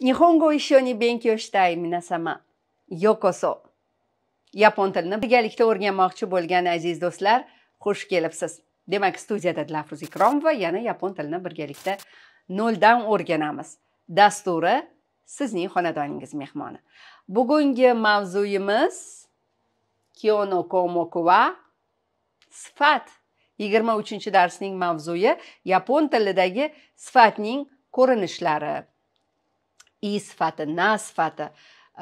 日本語を一緒に勉強したい皆様、ようこそ。Yapon tilini birgalikda o'rganmoqchi bo'lgan aziz do'stlar, xush kelibsiz. Demak, studiyada Dilafruz Ikromova yana yapon tilini birgalikda noldan o'rganamiz. Dasturi sizning xonadoningiz mehmoni. Bugungi mavzuyimiz Kiono komoku wa sifat. 23-darsning mavzuyi yapon tilidagi sifatning ko'rinishlari. i sifati na sifati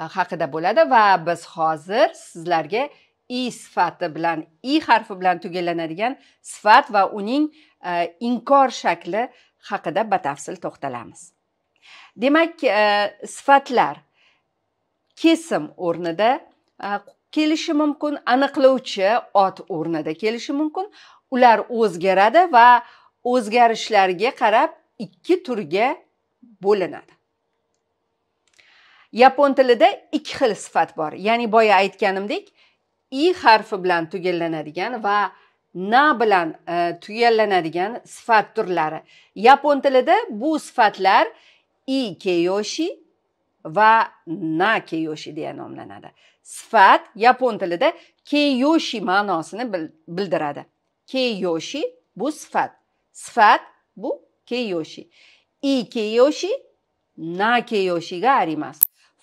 e, haqida bo'ladi va biz hozir sizlarga i sifati bilan i harfi bilan tugallanadigan sifat va uning e, inkor shakli haqida batafsil to'xtalamiz demak e, sifatlar kesim o'rnida kelishi mumkin aniqlovchi ot o'rnida kelishi mumkin ular o'zgaradi va o'zgarishlarga qarab ikki turga bo'linadi yapon tilida ikki xil sifat bor ya'ni boya aytganimdek i harfi bilan tugallanadigan va na bilan e, tugallanadigan sifat turlari yapon tilida bu sifatlar i keyoshi va na keyoshi deya nomlanadi sifat yapon tilida keyoshi ma'nosini bildiradi keyoshi bu sifat sifat bu keyoshi i keyoshi na keyoshiga arimas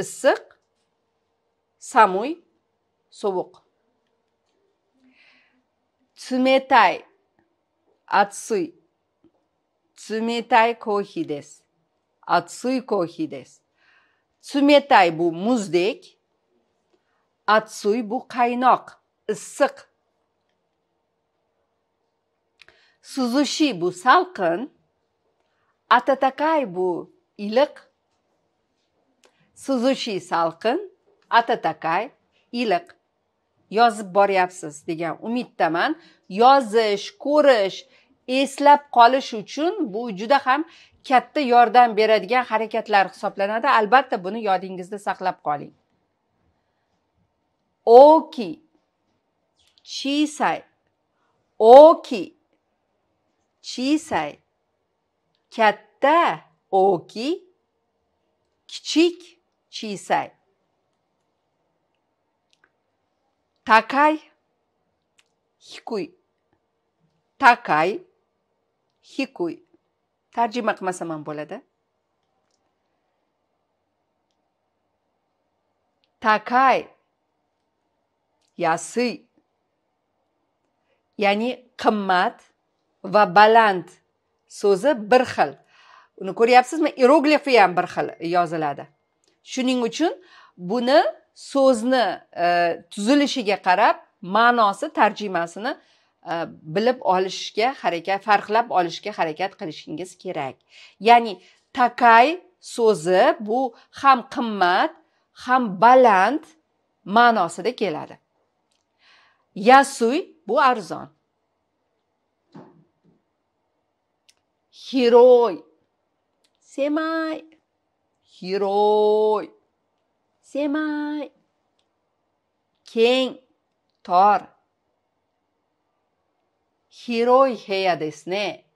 ısık, samuy, soğuk. Tsumetay, atsui. Tsumetay kohi des. Atsui kohi des. Tsumetay bu muzdek. Atsui bu kaynak, ısık. Suzushi bu salkın. Atatakay bu ilık. suzushi salqin atatakay iliq yozib boryapsiz degan umiddaman yozish ko'rish eslab qolish uchun bu juda ham katta yordam beradigan harakatlar hisoblanadi albatta buni yodingizda saqlab qoling oki chisay oki chisay katta oki kichik Чисай. Такай, hikuy. Takay, hikuy. Tarjima qilmasam ham bo'ladi. Takay, yasiy. Ya'ni qimmat va baland so'zi bir xil. Uni ko'ryapsizmi? Iroglif ham bir xil yoziladi. shuning uchun buni so'zni e, tuzilishiga qarab ma'nosi tarjimasini e, bilib olishga harakat farqlab olishga harakat qilishingiz kerak ya'ni takay so'zi bu ham qimmat ham baland ma'nosida keladi yasuy bu arzon Hiroi. Semai. 広い、狭い、剣、tor。広い部屋ですね。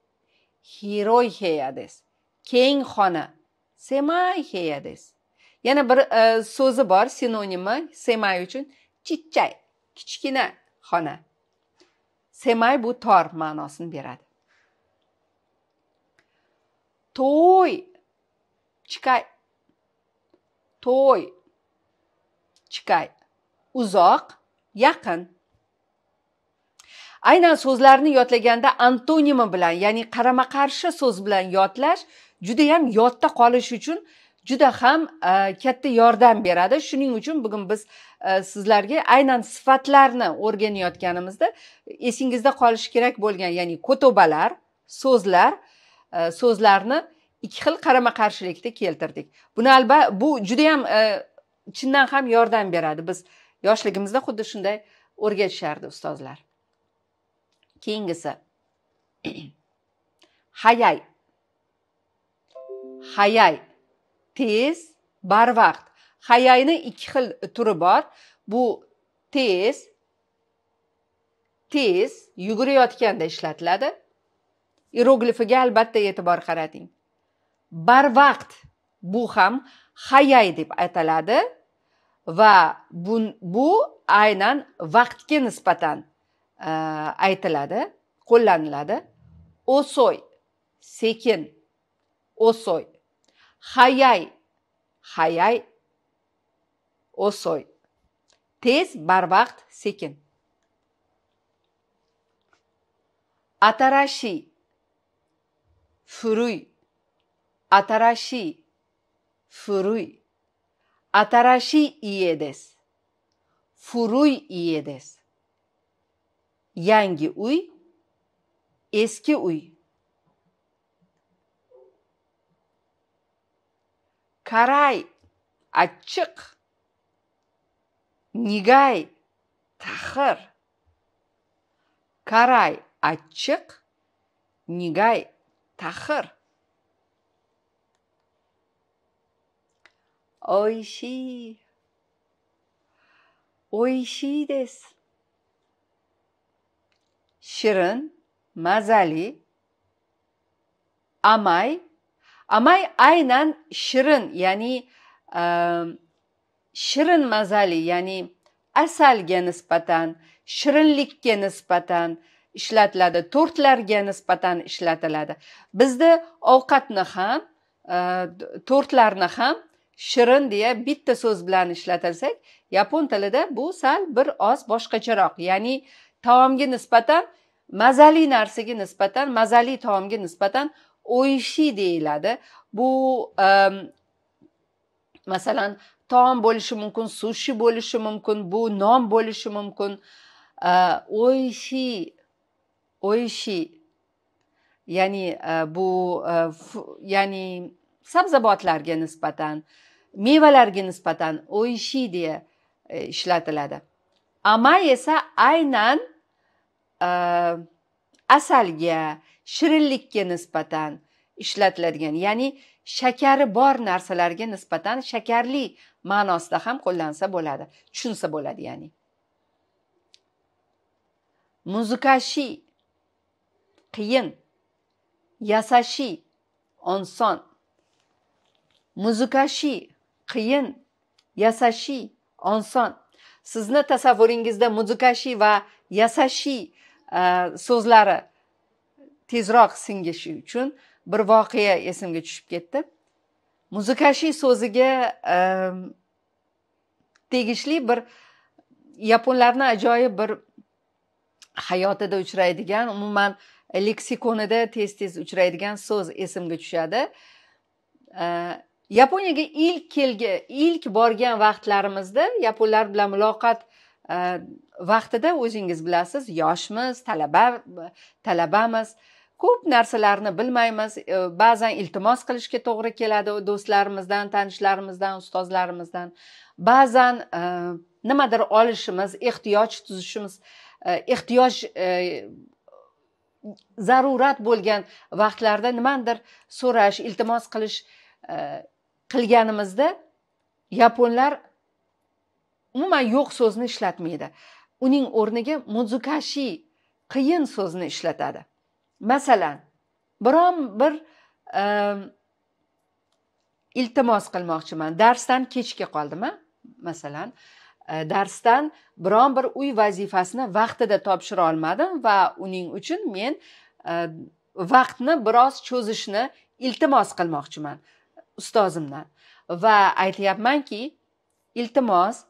広い部屋です。kengxona semay heya deysiz yana bir e, so'zi bor sinonimi semay uchun chicchay kichkina xona semay bu tor ma'nosini beradi to'y chiqay to'y chikay uzoq yaqin aynan so'zlarni yodlaganda antonimi bilan ya'ni qarama qarshi so'z bilan yodlash judayam yodda qolish uchun juda ham e, katta yordam beradi shuning uchun bugun biz e, sizlarga aynan sifatlarni o'rganayotganimizda esingizda qolishi kerak bo'lgan ya'ni ko'tobalar so'zlar e, so'zlarni ikki xil qarama qarshilikni keltirdik buni albatta bu judayam e, chindan ham yordam beradi biz yoshligimizda xuddi shunday o'rgatishardi ustozlar keyingisi hayay hayay tez barvaqt hayayni ikki xil turi bor bu tez tez yugurayotganda ishlatiladi iroglifiga albatta e'tibor qarating barvaqt bu ham hayay deb aytiladi va bu, bu aynan vaqtga nisbatan e, aytiladi qo'llaniladi osoy sekin osoy hayay hayay osoy tez barvaqt sekin atarashi furuy atarashi furuy atarashiy iyedez furuy iyedez yangi uy eski uy Karai achchiq Nigai taxir Karai achchiq Nigai taxir おいしい。おいしいです。shirin, mazali, aynan shirin ya'ni shirin mazali ya'ni asalga nisbatan, shirinlikka nisbatan ishlatiladi, to'rtlarga nisbatan ishlatiladi. Bizda ham, to'rtlarni ham shirin deya bitta so'z bilan ishlatilsak yapon tilida bu sal bir oz boshqacharoq ya'ni taomga nisbatan mazali narsaga nisbatan mazali taomga nisbatan oishi deyiladi bu um, masalan taom bo'lishi mumkin sushi bo'lishi mumkin bu non bo'lishi mumkin uh, e, oishi oishi ya'ni uh, bu uh, ya'ni sabzavotlarga nisbatan mevalarga nisbatan oishi deya e, ishlatiladi ama esa aynan e, asalga shirinlikka nisbatan ishlatiladigan ya'ni shakari bor narsalarga nisbatan shakarli ma'nosida ham qo'llansa bo'ladi tushunsa bo'ladi ya'ni muzikashi qiyin yasashi oson muzikashi qiyin yasashi oson sizni tasavvuringizda muzikashi va yasashi e, so'zlari tezroq singishi uchun bir voqea esimga tushib ketdi muzikashi so'ziga e, tegishli bir yaponlarni ajoyib bir hayotida uchraydigan umuman leksikonida tez tez uchraydigan so'z esimga tushadi e, yaponiyaga ilk kelgan ilk borgan vaqtlarimizda yaponlar bilan muloqot e, vaqtida o'zingiz bilasiz yoshmiz talaba talabamiz ko'p narsalarni bilmaymiz e, ba'zan iltimos qilishga to'g'ri keladi do'stlarimizdan tanishlarimizdan ustozlarimizdan ba'zan e, nimadir olishimiz ehtiyoj tuzishimiz ehtiyoj zarurat bo'lgan vaqtlarda nimanidir so'rash iltimos qilish qilganimizda yaponlar umuman yo'q so'zni ishlatmaydi uning o'rniga muzukashi qiyin so'zni ishlatadi masalan biron bir ehm, iltimos qilmoqchiman darsdan kechga qoldim a masalan e, darsdan biron bir uy vazifasini vaqtida topshira olmadim va uning uchun men e, vaqtni biroz cho'zishni iltimos qilmoqchiman ustozimdan va aytyapmanki iltimos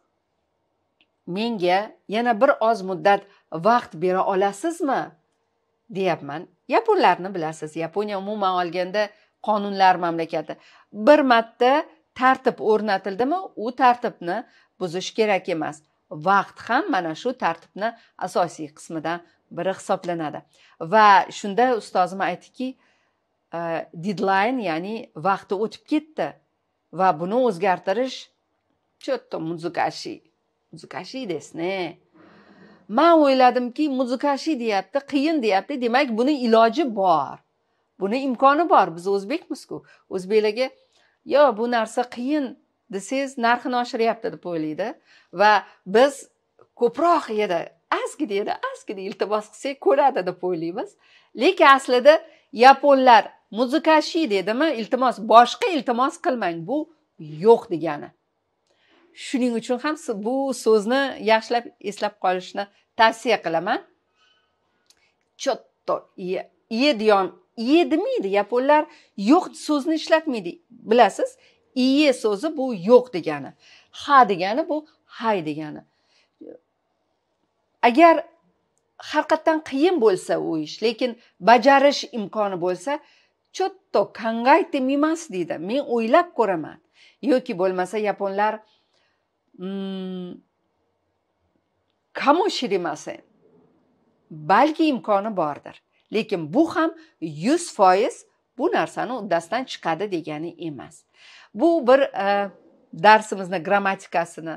menga yana bir oz muddat vaqt bera olasizmi deyapman yaponlarni bilasiz yaponiya umuman olganda qonunlar mamlakati bir marta tartib o'rnatildimi u tartibni buzish kerak emas vaqt ham mana shu tartibni asosiy qismidan biri hisoblanadi va shunda ustozim aytdiki Э, deadline ya'ni vaqti o'tib ketdi va buni o'zgartirish chotto muzukashi muzukashi desne man o'yladimki muzukashi deyapti qiyin deyapti demak buni iloji bor buni imkoni bor biz o'zbekmizku o'zbeklarga yo bu narsa qiyin desangiz narxini oshiryapti deb o'ylaydi va biz ko'proq edi ozgina edi ozgina iltimos qilsak ko'radi deb o'ylaymiz lekin aslida yaponlar muzikashi dedimi iltimos boshqa iltimos qilmang bu yo'q degani shuning uchun ham bu so'zni yaxshilab eslab qolishni tavsiya qilaman chotto ie deyon demaydi yaponlar yo'q so'zni ishlatmaydi bilasiz ie so'zi bu yo'q degani ha degani bu hay degani agar haqiqatdan qiyin bo'lsa u ish lekin bajarish imkoni bo'lsa ちょっと考えてみます deydi men o'ylab ko'raman yoki bo'lmasa yaponlar balki imkoni bordir lekin bu ham bu narsani chiqadi degani emas bu bir e, grammatikasini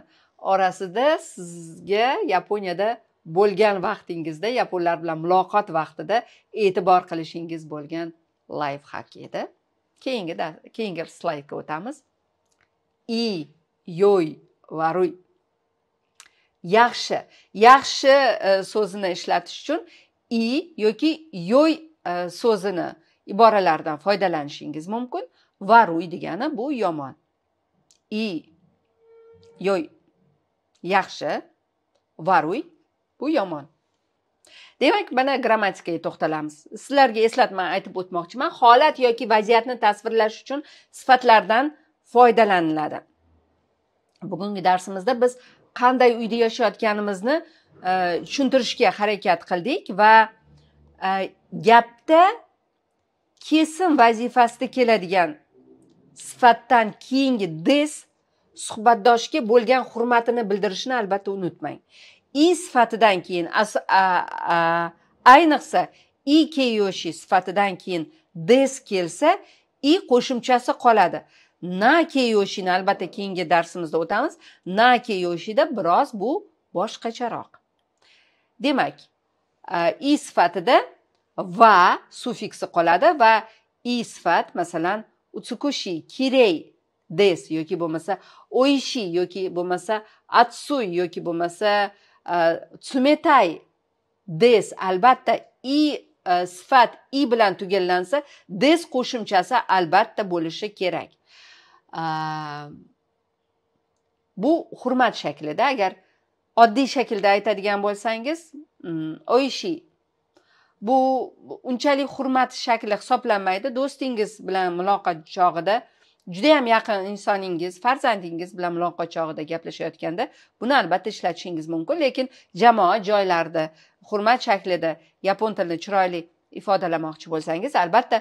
orasida sizga bo'lgan vaqtingizda yaponlar bilan muloqot vaqtida e'tibor qilishingiz bo'lgan layf hak edi keyingi keyingi slaydga o'tamiz i yo'y va yaxshi yaxshi so'zini ishlatish uchun i yoki yo'y so'zini iboralardan foydalanishingiz mumkin va degani bu yomon i yo'y yaxshi va bu yomon demak mana grammatikaga to'xtalamiz sizlarga eslatma aytib o'tmoqchiman holat yoki vaziyatni tasvirlash uchun sifatlardan foydalaniladi bugungi darsimizda biz qanday uyda yashayotganimizni e, tushuntirishga harakat qildik va e, gapda kesim vazifasida keladigan sifatdan keyingi des suhbatdoshga bo'lgan hurmatini bildirishni albatta unutmang i sifatidan keyin ayniqsa i keyoshi sifatidan keyin des kelsa i qo'shimchasi qoladi na keyoshini albatta keyingi darsimizda o'tamiz na keyoshida biroz bu boshqacharoq demak i sifatida va suffiksi qoladi va i sifat masalan utsukushi kirey des yoki bo'lmasa oishi yoki bo'lmasa atsuy yoki bo'lmasa tsumetay des albatta i sifat i bilan tugallansa des qo'shimchasi albatta bo'lishi kerak bu hurmat shaklida agar oddiy shaklda aytadigan bo'lsangiz oishi bu unchalik hurmat shakli hisoblanmaydi do'stingiz bilan muloqot chog'ida juda yam yaqin insoningiz farzandingiz bilan muloqot chog'ida gaplashayotganda buni albatta ishlatishingiz mumkin lekin jamoa joylarida hurmat shaklida yapon tilini chiroyli ifodalamoqchi bo'lsangiz albatta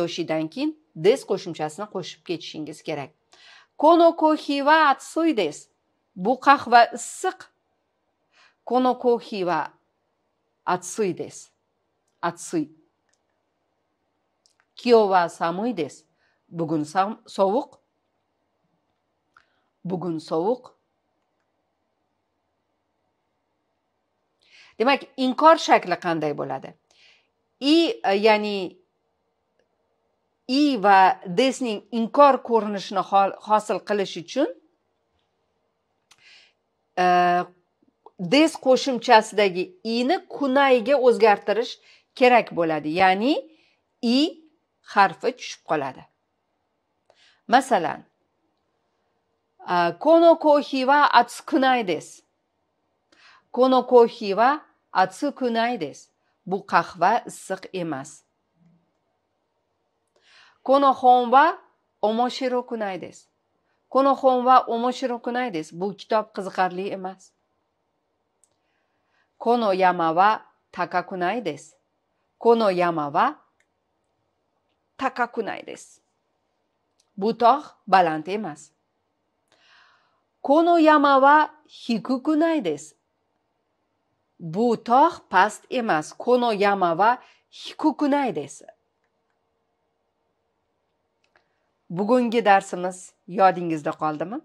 yoshidan keyin des qo'shimchasini qo'shib ketishingiz kerak kono kohi va atsui des bu qahva issiq kono kohi va atsui des atsui kio va samui des bugun sovuq bugun sovuq demak inkor shakli qanday bo'ladi i e, ya'ni i va desning inkor ko'rinishini hosil qilish uchun e, des qo'shimchasidagi ini kunayga o'zgartirish kerak bo'ladi ya'ni i harfi tushib qoladi مثلا このコーヒーは熱くないです。このコーヒーは熱くないです。bu kahve この本は面白くないです。この本は面白くないです。bu kitap k ı z この山は高くないです。この山は高くないです。bu tog' baland emas kono yama va hikukunay des bu tog' past emas kono yama va hikukunay des bugungi darsimiz yodingizda qoldimi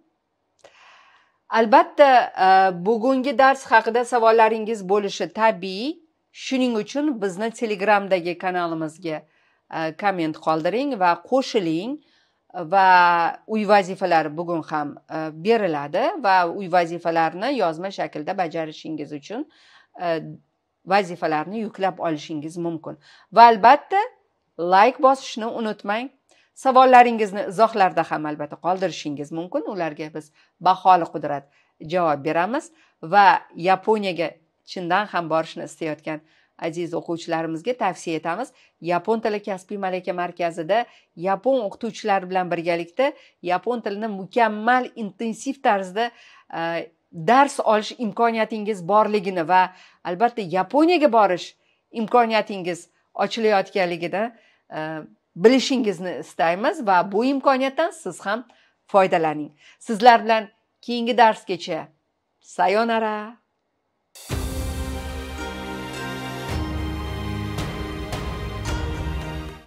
albatta e, bugungi dars haqida savollaringiz bo'lishi tabiiy shuning uchun bizni telegramdagi kanalimizga e, komment qoldiring va qo'shiling va uy vazifalari bugun ham e, beriladi va uy vazifalarini yozma shaklda bajarishingiz uchun e, vazifalarni yuklab olishingiz mumkin va albatta layk bosishni unutmang savollaringizni izohlarda ham albatta qoldirishingiz mumkin ularga biz baholi qudrat javob beramiz va yaponiyaga chindan ham borishni istayotgan aziz o'quvchilarimizga tavsiya etamiz yapon tili kasbiy malaka markazida yapon o'qituvchilari bilan birgalikda yapon tilini mukammal intensiv tarzda e, dars olish imkoniyatingiz borligini va albatta yaponiyaga borish imkoniyatingiz ochilayotganligini e, bilishingizni istaymiz va bu imkoniyatdan siz ham foydalaning sizlar bilan keyingi darsgacha sayonara